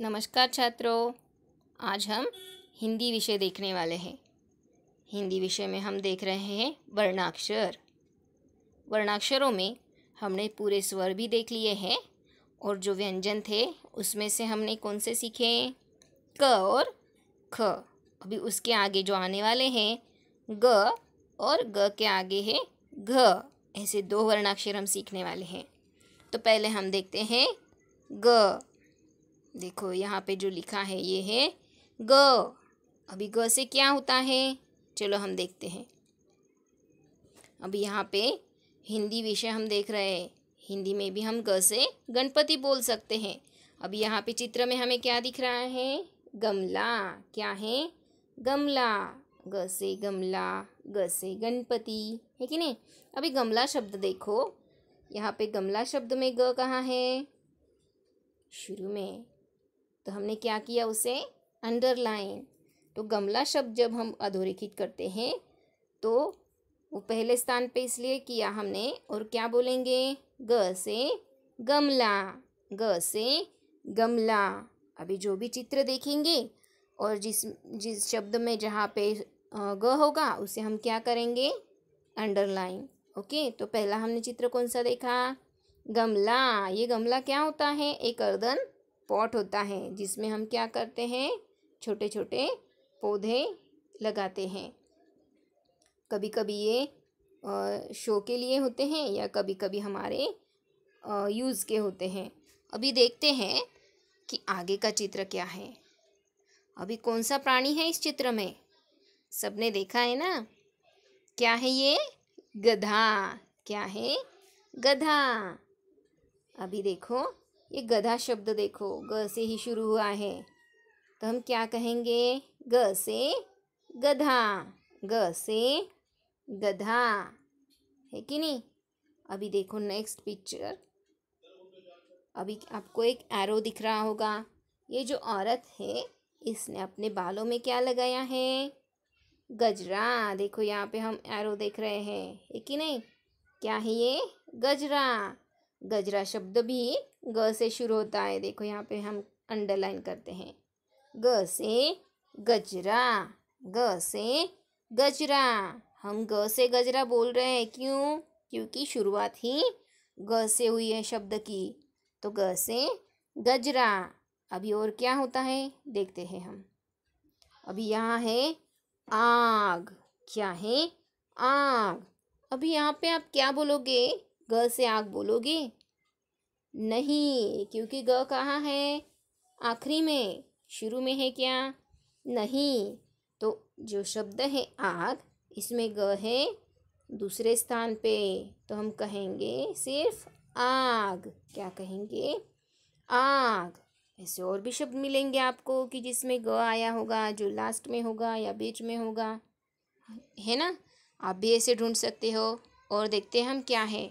नमस्कार छात्रों आज हम हिंदी विषय देखने वाले हैं हिंदी विषय में हम देख रहे हैं वर्णाक्षर वर्णाक्षरों में हमने पूरे स्वर भी देख लिए हैं और जो व्यंजन थे उसमें से हमने कौन से सीखे क और ख अभी उसके आगे जो आने वाले हैं ग और ग के आगे है घ ऐसे दो वर्णाक्षर हम सीखने वाले हैं तो पहले हम देखते हैं ग देखो यहाँ पे जो लिखा है ये है ग अभी ग से क्या होता है चलो हम देखते हैं अभी यहाँ पे हिंदी विषय हम देख रहे हैं हिंदी में भी हम ग से गणपति बोल सकते हैं अभी यहाँ पे चित्र में हमें क्या दिख रहा है गमला क्या है गमला ग से गमला ग से गणपति है कि नहीं अभी गमला शब्द देखो यहाँ पे गमला शब्द में ग कहाँ है शुरू में तो हमने क्या किया उसे अंडरलाइन तो गमला शब्द जब हम अधोरेखित करते हैं तो वो पहले स्थान पे इसलिए किया हमने और क्या बोलेंगे ग से गमला ग से गमला अभी जो भी चित्र देखेंगे और जिस जिस शब्द में जहाँ पे ग होगा उसे हम क्या करेंगे अंडरलाइन ओके तो पहला हमने चित्र कौन सा देखा गमला ये गमला क्या होता है एक अर्दन पॉट होता है जिसमें हम क्या करते हैं छोटे छोटे पौधे लगाते हैं कभी कभी ये शो के लिए होते हैं या कभी कभी हमारे यूज़ के होते हैं अभी देखते हैं कि आगे का चित्र क्या है अभी कौन सा प्राणी है इस चित्र में सबने देखा है ना क्या है ये गधा क्या है गधा अभी देखो ये गधा शब्द देखो ग से ही शुरू हुआ है तो हम क्या कहेंगे ग से गधा ग से गधा है कि नहीं अभी देखो नेक्स्ट पिक्चर अभी आपको एक एरो दिख रहा होगा ये जो औरत है इसने अपने बालों में क्या लगाया है गजरा देखो यहाँ पे हम एरो देख रहे हैं है कि नहीं क्या है ये गजरा गजरा शब्द भी ग से शुरू होता है देखो यहाँ पे हम अंडरलाइन करते हैं ग से गजरा ग से गजरा हम ग से गजरा बोल रहे हैं क्यों क्योंकि शुरुआत ही ग से हुई है शब्द की तो ग से गजरा अभी और क्या होता है देखते हैं हम अभी यहाँ है आग क्या है आग अभी यहाँ पे आप क्या बोलोगे ग से आग बोलोगे नहीं क्योंकि ग कहाँ है आखिरी में शुरू में है क्या नहीं तो जो शब्द है आग इसमें ग है दूसरे स्थान पे तो हम कहेंगे सिर्फ आग क्या कहेंगे आग ऐसे और भी शब्द मिलेंगे आपको कि जिसमें ग आया होगा जो लास्ट में होगा या बीच में होगा है ना आप भी ऐसे ढूंढ सकते हो और देखते हैं हम क्या है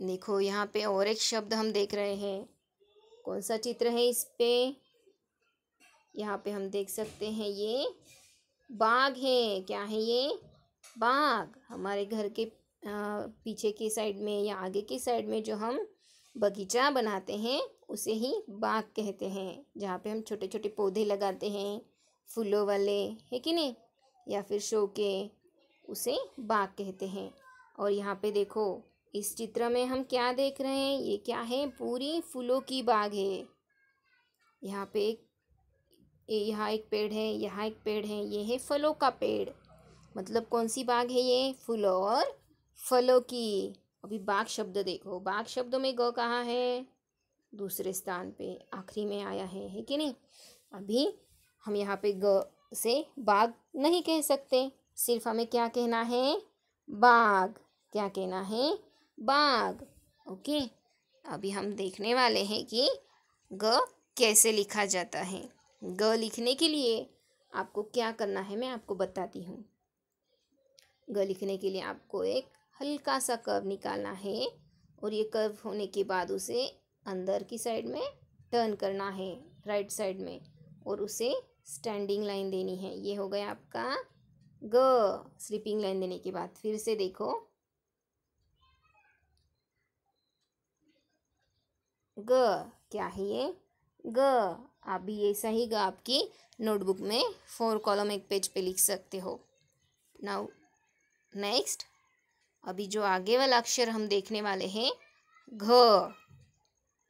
देखो यहाँ पे और एक शब्द हम देख रहे हैं कौन सा चित्र है इस पे यहाँ पे हम देख सकते हैं ये बाघ है क्या है ये बाघ हमारे घर के पीछे की साइड में या आगे की साइड में जो हम बगीचा बनाते हैं उसे ही बाग कहते हैं जहाँ पे हम छोटे छोटे पौधे लगाते हैं फूलों वाले है कि नहीं या फिर शो के उसे बाग कहते हैं और यहाँ पे देखो इस चित्र में हम क्या देख रहे हैं ये क्या है पूरी फूलों की बाग है यहाँ पे एक यहाँ एक पेड़ है यहाँ एक पेड़ है ये है फलों का पेड़ मतलब कौन सी बाग है ये फूलों और फलों की अभी बाग शब्द देखो बाग शब्द में ग कहाँ है दूसरे स्थान पे आखिरी में आया है है कि नहीं अभी हम यहाँ पे ग से बाग नहीं कह सकते सिर्फ हमें क्या कहना है बाग क्या कहना है बाघ ओके अभी हम देखने वाले हैं कि ग कैसे लिखा जाता है ग लिखने के लिए आपको क्या करना है मैं आपको बताती हूँ ग लिखने के लिए आपको एक हल्का सा कर्व निकालना है और ये कर्व होने के बाद उसे अंदर की साइड में टर्न करना है राइट साइड में और उसे स्टैंडिंग लाइन देनी है ये हो गया आपका ग स्लीपिंग लाइन देने के बाद फिर से देखो ग क्या है ये ग आप भी ये सही ग आपकी नोटबुक में फोर कॉलम एक पेज पे लिख सकते हो नाउ नेक्स्ट अभी जो आगे वाला अक्षर हम देखने वाले हैं घ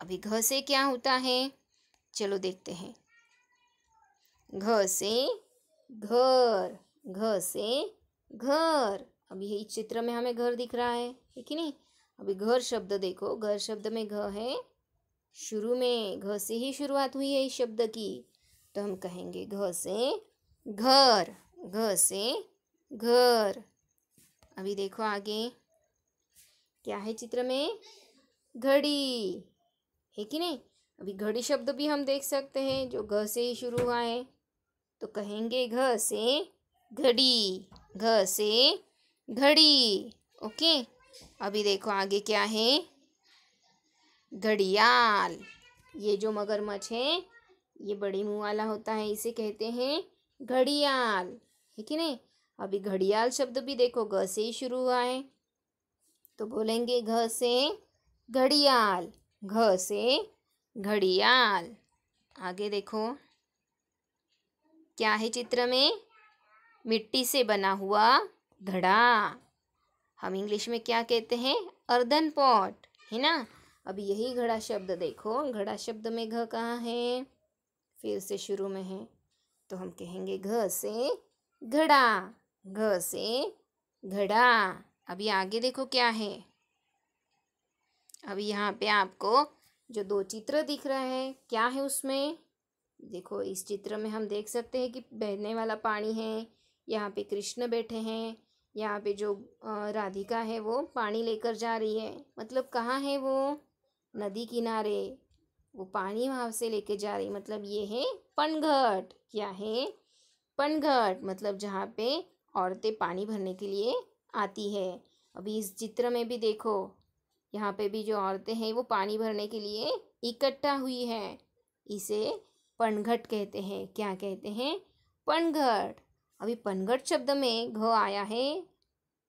अभी घ से क्या होता है चलो देखते हैं घ से घर घ से घर अभी ये चित्र में हमें घर दिख रहा है ठीक है नहीं अभी घर शब्द देखो घर शब्द में घ है शुरू में घ से ही शुरुआत हुई है इस शब्द की तो हम कहेंगे घ से घर घ से घर अभी देखो आगे क्या है चित्र में घड़ी है कि नहीं अभी घड़ी शब्द भी हम देख सकते हैं जो घ से ही शुरू हुआ है तो कहेंगे घ से घड़ी घ से घड़ी ओके अभी देखो आगे क्या है घड़ियाल ये जो मगरमच्छ है ये बड़े मुँह वाला होता है इसे कहते हैं घड़ियाल है कि नहीं अभी घड़ियाल शब्द भी देखो घ से ही शुरू हुआ है तो बोलेंगे घ से घड़ियाल घ से घड़ियाल आगे देखो क्या है चित्र में मिट्टी से बना हुआ घड़ा हम इंग्लिश में क्या कहते हैं अर्धन पॉट है ना अब यही घड़ा शब्द देखो घड़ा शब्द में घ कहाँ है फिर से शुरू में है तो हम कहेंगे घ से घड़ा घ से घड़ा अभी आगे देखो क्या है अब यहाँ पे आपको जो दो चित्र दिख रहा है क्या है उसमें देखो इस चित्र में हम देख सकते हैं कि बहने वाला पानी है यहाँ पे कृष्ण बैठे हैं यहाँ पे जो राधिका है वो पानी लेकर जा रही है मतलब कहाँ है वो नदी किनारे वो पानी वहाँ से लेके जा रही मतलब ये है पनघट क्या है पनघट मतलब जहाँ पे औरतें पानी भरने के लिए आती है अभी इस चित्र में भी देखो यहाँ पे भी जो औरतें हैं वो पानी भरने के लिए इकट्ठा हुई है इसे पनघट कहते हैं क्या कहते हैं पनघट अभी पनघट शब्द में घ आया है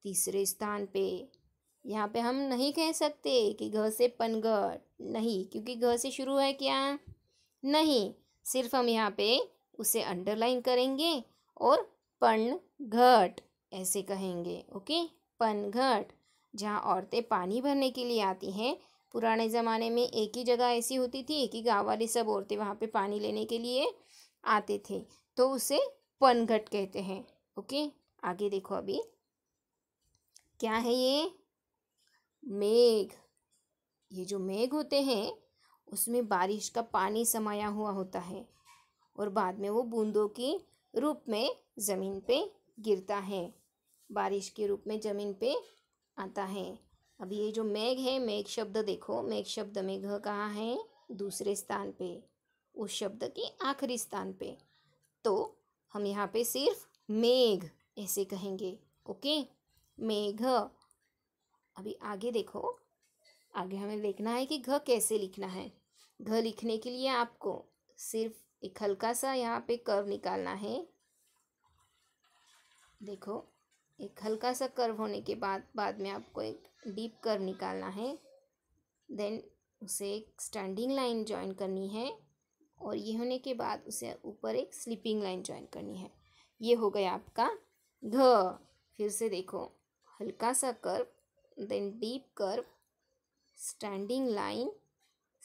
तीसरे स्थान पे यहाँ पे हम नहीं कह सकते कि घ से पनघट नहीं क्योंकि घ से शुरू है क्या नहीं सिर्फ हम यहाँ पे उसे अंडरलाइन करेंगे और पन घट ऐसे कहेंगे ओके घट जहाँ औरतें पानी भरने के लिए आती हैं पुराने ज़माने में एक ही जगह ऐसी होती थी कि गाँव वाली सब औरतें वहाँ पे पानी लेने के लिए आते थे तो उसे पनघट कहते हैं ओके आगे देखो अभी क्या है ये मेघ ये जो मेघ होते हैं उसमें बारिश का पानी समाया हुआ होता है और बाद में वो बूंदों के रूप में ज़मीन पे गिरता है बारिश के रूप में ज़मीन पे आता है अब ये जो मेघ है मेघ शब्द देखो मेघ शब्द मेघ कहाँ है दूसरे स्थान पे उस शब्द के आखिरी स्थान पे तो हम यहाँ पे सिर्फ मेघ ऐसे कहेंगे ओके मेघ अभी आगे देखो आगे हमें देखना है कि घ कैसे लिखना है घ लिखने के लिए आपको सिर्फ एक हल्का सा यहाँ पे कर्व निकालना है देखो एक हल्का सा कर्व होने के बाद बाद में आपको एक डीप कर्व निकालना है देन उसे एक स्टैंडिंग लाइन ज्वाइन करनी है और ये होने के बाद उसे ऊपर एक स्लीपिंग लाइन ज्वाइन करनी है ये हो गया आपका घ फिर से देखो हल्का सा curve then deep curve standing line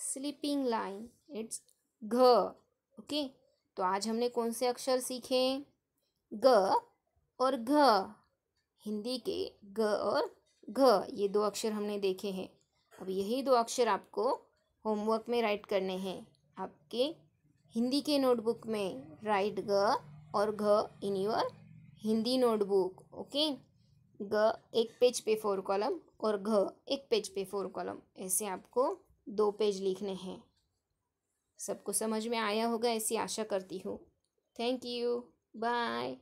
sleeping line it's घ ओके तो आज हमने कौन से अक्षर सीखे ग और घ हिंदी के ग और घ ये दो अक्षर हमने देखे हैं अब यही दो अक्षर आपको होमवर्क में राइट करने हैं आपके हिंदी के नोटबुक में राइट ग और घ in your Hindi notebook okay ग एक पेज पे फोर कॉलम और घ एक पेज पे फोर कॉलम ऐसे आपको दो पेज लिखने हैं सबको समझ में आया होगा ऐसी आशा करती हूँ थैंक यू बाय